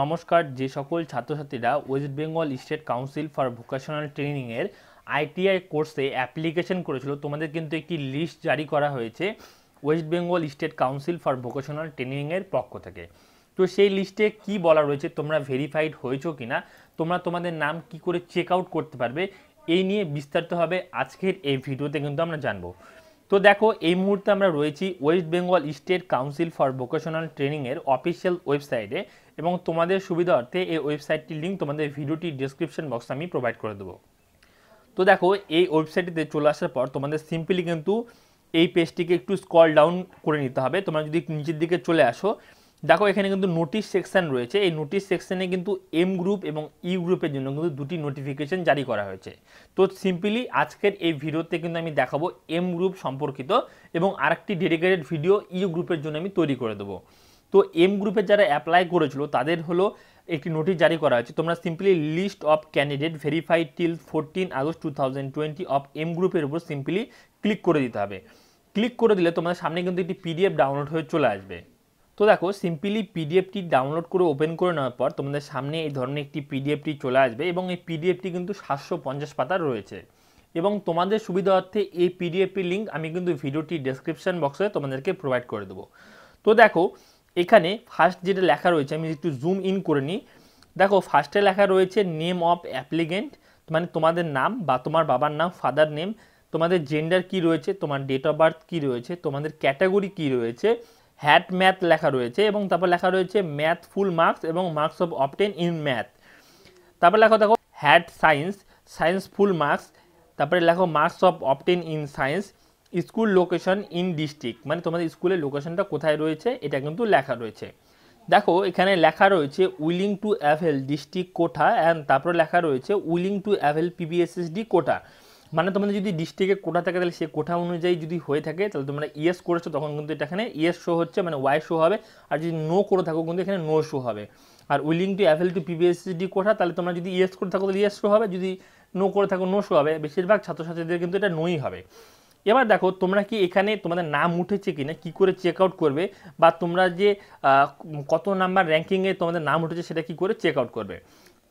নমস্কার যে সকল ছাত্রছাত্রীরা West Bengal State Council for Vocational ট্রেনিংয়ের আইটিআই কোর্সে অ্যাপ্লিকেশন করেছিল তোমাদের কিন্তু একটি লিস্ট জারি করা হয়েছে West Bengal State Council for Vocational ট্রেনিংয়ের পক্ষ থেকে তো সেই লিস্টে কি বলা রয়েছে তোমরা ভেরিফাইড হয়েছো কি না তোমরা তোমাদের নাম কি করে চেক আউট করতে পারবে এই নিয়ে বিস্তারিতভাবে আজকের এই ভিডিওতে কিন্তু আমরা জানবো তো দেখো এই মুহূর্তে আমরা রয়েছি West Bengal State Council for Vocational ট্রেনিংয়ের অফিসিয়াল ওয়েবসাইটে এবং তোমাদের সুবিধার্থে এই ওয়েবসাইটটির লিঙ্ক তোমাদের ভিডিওটি ডিসক্রিপশন বক্সে আমি প্রোভাইড করে দেবো তো দেখো এই ওয়েবসাইটটিতে চলে আসার পর তোমাদের সিম্পলি কিন্তু এই পেজটিকে একটু স্কল ডাউন করে নিতে হবে তোমরা যদি নিচের দিকে চলে আসো দেখো এখানে কিন্তু নোটিশ সেকশন রয়েছে এই নোটিশ সেকশানে কিন্তু এম গ্রুপ এবং ই e গ্রুপের জন্য কিন্তু দুটি নোটিফিকেশন জারি করা হয়েছে তো সিম্পলি আজকের এই ভিডিওতে কিন্তু আমি দেখাবো এম গ্রুপ সম্পর্কিত এবং আরেকটি ডেডিকেটেড ভিডিও ই গ্রুপের জন্য আমি তৈরি করে দেবো তো এম গ্রুপে যারা অ্যাপ্লাই করেছিল তাদের হলো একটি নোটিশ জারি করা হয়েছে তোমরা simply list of candidate verified till fourteen August two thousand twenty of M গ্রুপের উপর সিম্পলি ক্লিক করে দিতে হবে ক্লিক করে দিলে তোমাদের সামনে কিন্তু একটি পিডিএফ ডাউনলোড হয়ে চলে আসবে তো দেখো সিম্পলি পিডিএফটি ডাউনলোড করে ওপেন করে নেওয়ার পর তোমাদের সামনে এই ধরনের একটি পিডিএফটি চলে আসবে এবং এই পিডিএফটি কিন্তু সাতশো পঞ্চাশ পাতার রয়েছে এবং তোমাদের অর্থে এই পিডিএফটি লিঙ্ক আমি কিন্তু ভিডিওটি ডিসক্রিপশান বক্সে তোমাদেরকে প্রোভাইড করে দেবো তো দেখো এখানে ফার্স্ট যেটা লেখা রয়েছে আমি একটু জুম ইন করে নিই দেখো ফার্স্টে লেখা রয়েছে নেম অফ অ্যাপ্লিকেন্ট মানে তোমাদের নাম বা তোমার বাবার নাম ফাদার নেম তোমাদের জেন্ডার কি রয়েছে তোমার ডেট অফ বার্থ কী রয়েছে তোমাদের ক্যাটাগরি কি রয়েছে হ্যাট ম্যাথ লেখা রয়েছে এবং তারপর লেখা রয়েছে ম্যাথ ফুল মার্কস এবং marks of obtain in math তারপর লেখো দেখো হ্যাট সায়েন্স সায়েন্স ফুল মার্কস তারপরে লেখো marks of obtain in science school location in district মানে তোমাদের স্কুলের লোকেশনটা কোথায় রয়েছে এটা কিন্তু লেখা রয়েছে দেখো এখানে লেখা রয়েছে willing to avail district quota and তারপর লেখা রয়েছে উইলিং টু অ্যাভেল পিবিএসএসডি কোঠা মানে তোমাদের যদি ডিস্ট্রিক্টে কোটা থাকে তাহলে সেই কোঠা অনুযায়ী যদি হয়ে থাকে তাহলে তোমরা ইয়েস করেছো তখন কিন্তু এটা এখানে ইয়েস শো হচ্ছে মানে ওয়াই শো হবে আর যদি নো করে থাকো কিন্তু এখানে নো শো হবে আর willing to avail to PBSD quota তাহলে তোমরা যদি ইয়েস করে থাকো তাহলে ইয়েস শো হবে যদি নো করে থাকো নো শো হবে বেশিরভাগ ছাত্রছাত্রীদের কিন্তু এটা নোই হবে এবার দেখো তোমরা কি এখানে তোমাদের নাম উঠেছে কি না কী করে চেক আউট করবে বা তোমরা যে কত নাম্বার র্যাঙ্কিংয়ে তোমাদের নাম উঠেছে সেটা কি করে চেক আউট করবে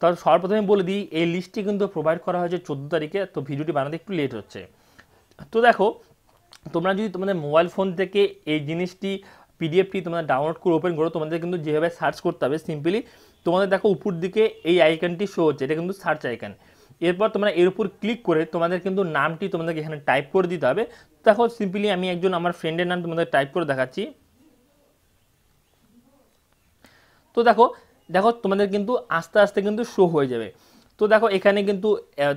তাহলে সর্বপ্রথমে বলে দিই এই লিস্টটি কিন্তু প্রোভাইড করা হয়েছে চোদ্দো তারিখে তো ভিডিওটি বানাতে একটু লেট হচ্ছে তো দেখো তোমরা যদি তোমাদের মোবাইল ফোন থেকে এই জিনিসটি পিডিএফটি তোমরা ডাউনলোড করে ওপেন করো তোমাদের কিন্তু যেভাবে সার্চ করতে হবে সিম্পলি তোমাদের দেখো উপর দিকে এই আইকনটি শো হচ্ছে এটা কিন্তু সার্চ আইকন এরপর তোমরা এর উপর ক্লিক করে তোমাদের কিন্তু নামটি তোমাদেরকে এখানে টাইপ করে দিতে হবে দেখো সিম্পলি আমি একজন আমার ফ্রেন্ডের নাম তোমাদের টাইপ করে দেখাচ্ছি তো দেখো দেখো তোমাদের কিন্তু আস্তে আস্তে কিন্তু শো হয়ে যাবে তো দেখো এখানে কিন্তু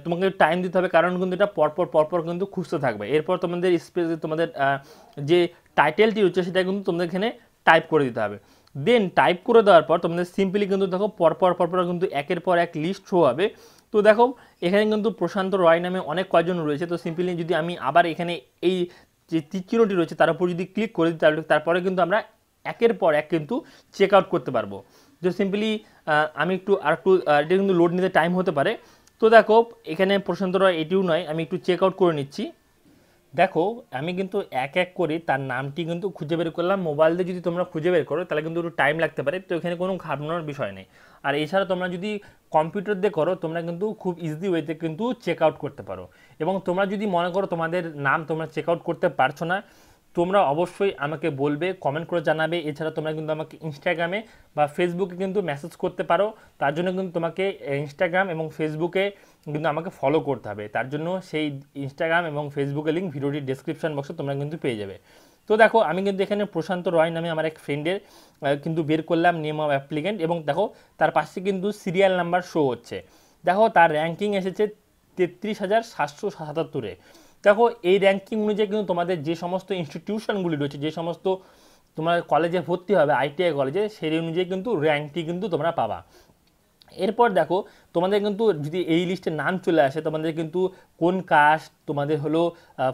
তোমাকে টাইম দিতে হবে কারণ কিন্তু এটা পরপর পরপর কিন্তু খুঁজতে থাকবে এরপর তোমাদের স্পেস তোমাদের যে টাইটেলটি রয়েছে সেটা কিন্তু তোমাদের এখানে টাইপ করে দিতে হবে দেন টাইপ করে দেওয়ার পর তোমাদের সিম্পলি কিন্তু দেখো পরপর পরপর কিন্তু একের পর এক লিস্ট শো হবে তো দেখো এখানে কিন্তু প্রশান্ত রয় নামে অনেক কয়জন রয়েছে তো সিম্পলি যদি আমি আবার এখানে এই যে তীরচিহ্নটি রয়েছে তার উপর যদি ক্লিক করে দিই তাহলে তারপরে কিন্তু আমরা একের পর এক কিন্তু চেক আউট করতে পারবো যে সিম্পলি আমি একটু আর একটু এটা কিন্তু লোড নিতে টাইম হতে পারে তো দেখো এখানে প্রশান্তরা এটিও নয় আমি একটু চেক আউট করে নিচ্ছি দেখো আমি কিন্তু এক এক করে তার নামটি কিন্তু খুঁজে বের করলাম মোবাইল দিয়ে যদি তোমরা খুঁজে বের করো তাহলে কিন্তু একটু টাইম লাগতে পারে তো এখানে কোনো ঘাবনার বিষয় নেই আর এছাড়া তোমরা যদি কম্পিউটার দিয়ে করো তোমরা কিন্তু খুব ইজি ওয়েতে কিন্তু চেক আউট করতে পারো এবং তোমরা যদি মনে করো তোমাদের নাম তোমরা চেক আউট করতে পারছো না তোমরা অবশ্যই আমাকে বলবে কমেন্ট করে জানাবে এছাড়া তোমরা কিন্তু আমাকে ইনস্টাগ্রামে বা ফেসবুকে কিন্তু মেসেজ করতে পারো তার জন্য কিন্তু তোমাকে ইনস্টাগ্রাম এবং ফেসবুকে কিন্তু আমাকে ফলো করতে হবে তার জন্য সেই ইনস্টাগ্রাম এবং ফেসবুকের লিঙ্ক ভিডিওটির ডিসক্রিপশান বক্সে তোমরা কিন্তু পেয়ে যাবে তো দেখো আমি কিন্তু এখানে প্রশান্ত রয় নামে আমার এক ফ্রেন্ডের কিন্তু বের করলাম নেম অফ অ্যাপ্লিকেন্ট এবং দেখো তার পাশে কিন্তু সিরিয়াল নাম্বার শো হচ্ছে দেখো তার র্যাঙ্কিং এসেছে তেত্রিশ হাজার সাতশো সাতাত্তরে দেখো এই র্যাঙ্কিং অনুযায়ী কিন্তু তোমাদের যে সমস্ত ইনস্টিটিউশনগুলি রয়েছে যে সমস্ত তোমার কলেজে ভর্তি হবে আইটিআই কলেজে সেই অনুযায়ী কিন্তু র্যাঙ্কটি কিন্তু তোমরা পাবা এরপর দেখো তোমাদের কিন্তু যদি এই লিস্টে নাম চলে আসে তোমাদের কিন্তু কোন কাস্ট তোমাদের হলো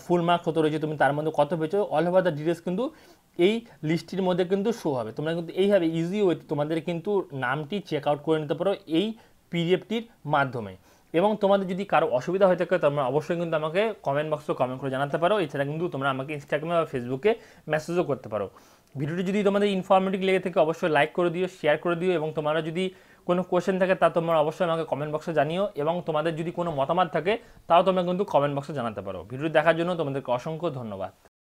ফুল মার্ক কত রয়েছে তুমি তার মধ্যে কত পেয়েছো অল ওভার দ্য ডিটেলস কিন্তু এই লিস্টটির মধ্যে কিন্তু শো হবে তোমরা কিন্তু এইভাবে ইজি ওয়েতে তোমাদের কিন্তু নামটি চেক আউট করে নিতে পারো এই পিডিএফটির মাধ্যমে এবং তোমাদের যদি কারো অসুবিধা হয়ে থাকে তোমরা অবশ্যই কিন্তু আমাকে কমেন্ট বক্সে কমেন্ট করে জানাতে পারো এছাড়া কিন্তু তোমরা আমাকে ইনস্টাগ্রামে বা ফেসবুকে মেসেজও করতে পারো ভিডিওটি যদি তোমাদের ইনফরমেটিভ লেগে থাকে অবশ্যই লাইক করে দিও শেয়ার করে দিও এবং তোমরা যদি কোনো কোয়েশ্চেন থাকে তা তোমরা অবশ্যই আমাকে কমেন্ট বক্সে জানিও এবং তোমাদের যদি কোনো মতামত থাকে তাও তোমরা কিন্তু কমেন্ট বক্সে জানাতে পারো ভিডিও দেখার জন্য তোমাদেরকে অসংখ্য ধন্যবাদ